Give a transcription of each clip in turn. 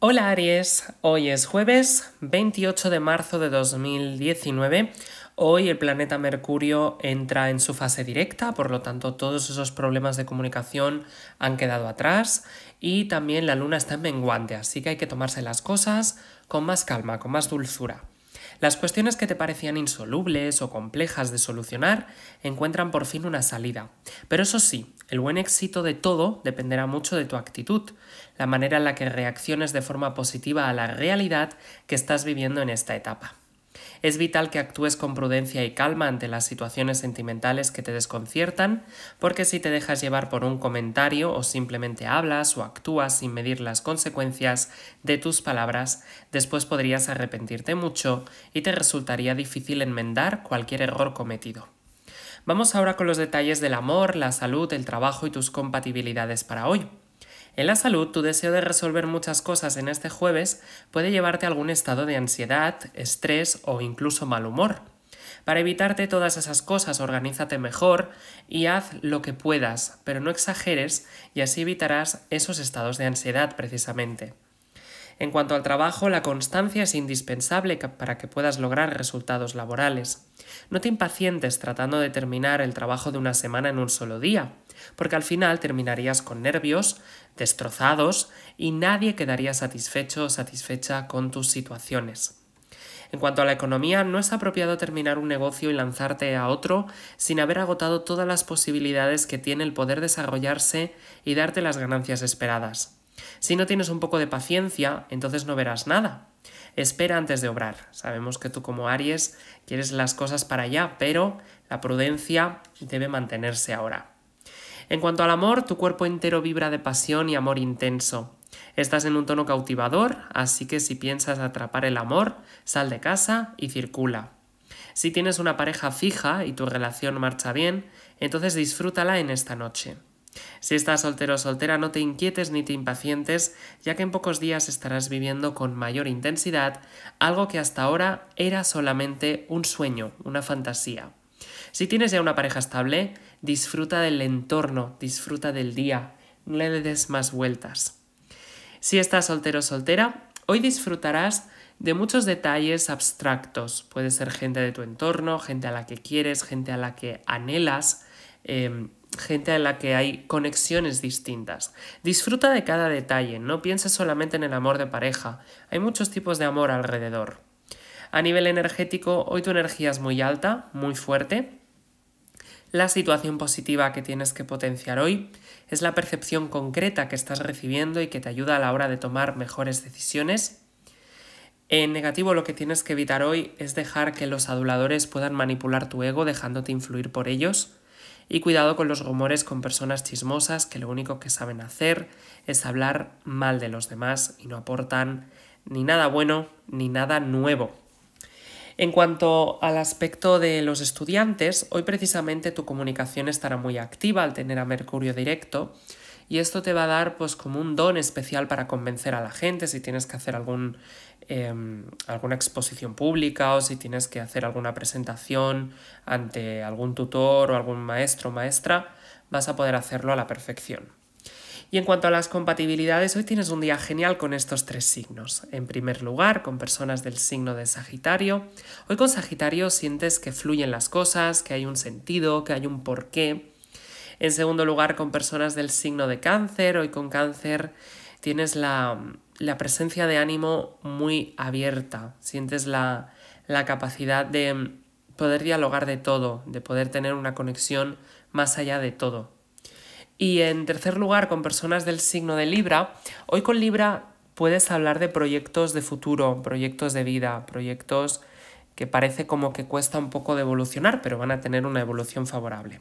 Hola Aries, hoy es jueves 28 de marzo de 2019. Hoy el planeta Mercurio entra en su fase directa, por lo tanto todos esos problemas de comunicación han quedado atrás y también la luna está en menguante, así que hay que tomarse las cosas con más calma, con más dulzura. Las cuestiones que te parecían insolubles o complejas de solucionar encuentran por fin una salida. Pero eso sí, el buen éxito de todo dependerá mucho de tu actitud, la manera en la que reacciones de forma positiva a la realidad que estás viviendo en esta etapa es vital que actúes con prudencia y calma ante las situaciones sentimentales que te desconciertan, porque si te dejas llevar por un comentario o simplemente hablas o actúas sin medir las consecuencias de tus palabras, después podrías arrepentirte mucho y te resultaría difícil enmendar cualquier error cometido. Vamos ahora con los detalles del amor, la salud, el trabajo y tus compatibilidades para hoy. En la salud, tu deseo de resolver muchas cosas en este jueves puede llevarte a algún estado de ansiedad, estrés o incluso mal humor. Para evitarte todas esas cosas, organízate mejor y haz lo que puedas, pero no exageres y así evitarás esos estados de ansiedad precisamente. En cuanto al trabajo, la constancia es indispensable para que puedas lograr resultados laborales. No te impacientes tratando de terminar el trabajo de una semana en un solo día, porque al final terminarías con nervios, destrozados y nadie quedaría satisfecho o satisfecha con tus situaciones. En cuanto a la economía, no es apropiado terminar un negocio y lanzarte a otro sin haber agotado todas las posibilidades que tiene el poder desarrollarse y darte las ganancias esperadas. Si no tienes un poco de paciencia, entonces no verás nada. Espera antes de obrar. Sabemos que tú como Aries quieres las cosas para allá, pero la prudencia debe mantenerse ahora. En cuanto al amor, tu cuerpo entero vibra de pasión y amor intenso. Estás en un tono cautivador, así que si piensas atrapar el amor, sal de casa y circula. Si tienes una pareja fija y tu relación marcha bien, entonces disfrútala en esta noche. Si estás soltero o soltera, no te inquietes ni te impacientes, ya que en pocos días estarás viviendo con mayor intensidad algo que hasta ahora era solamente un sueño, una fantasía. Si tienes ya una pareja estable, disfruta del entorno, disfruta del día, no le des más vueltas. Si estás soltero o soltera, hoy disfrutarás de muchos detalles abstractos. Puede ser gente de tu entorno, gente a la que quieres, gente a la que anhelas. Em, gente en la que hay conexiones distintas. Disfruta de cada detalle, no pienses solamente en el amor de pareja, hay muchos tipos de amor alrededor. A nivel energético, hoy tu energía es muy alta, muy fuerte. La situación positiva que tienes que potenciar hoy es la percepción concreta que estás recibiendo y que te ayuda a la hora de tomar mejores decisiones. En negativo lo que tienes que evitar hoy es dejar que los aduladores puedan manipular tu ego dejándote influir por ellos. Y cuidado con los rumores con personas chismosas que lo único que saben hacer es hablar mal de los demás y no aportan ni nada bueno ni nada nuevo. En cuanto al aspecto de los estudiantes, hoy precisamente tu comunicación estará muy activa al tener a Mercurio directo y esto te va a dar pues como un don especial para convencer a la gente si tienes que hacer algún, em, alguna exposición pública o si tienes que hacer alguna presentación ante algún tutor o algún maestro o maestra, vas a poder hacerlo a la perfección. Y en cuanto a las compatibilidades, hoy tienes un día genial con estos tres signos. En primer lugar, con personas del signo de Sagitario. Hoy con Sagitario sientes que fluyen las cosas, que hay un sentido, que hay un porqué. En segundo lugar, con personas del signo de cáncer. Hoy con cáncer tienes la, presencia de ánimo muy abierta. Sientes la capacidad de poder dialogar de todo, de poder tener una conexión más allá de todo. Y en tercer lugar, con personas del signo de Libra, hoy con Libra puedes hablar de proyectos de futuro, proyectos de vida, proyectos que parece como que cuesta un poco de evolucionar, pero van a tener una evolución favorable.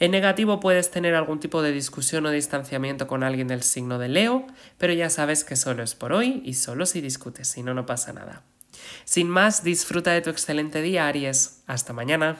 En negativo puedes tener algún tipo de discusión o distanciamiento con alguien del signo de Leo, pero ya sabes que solo es por hoy y solo si discutes, si no, no pasa nada. Sin más, disfruta de tu excelente día, Aries. Hasta mañana.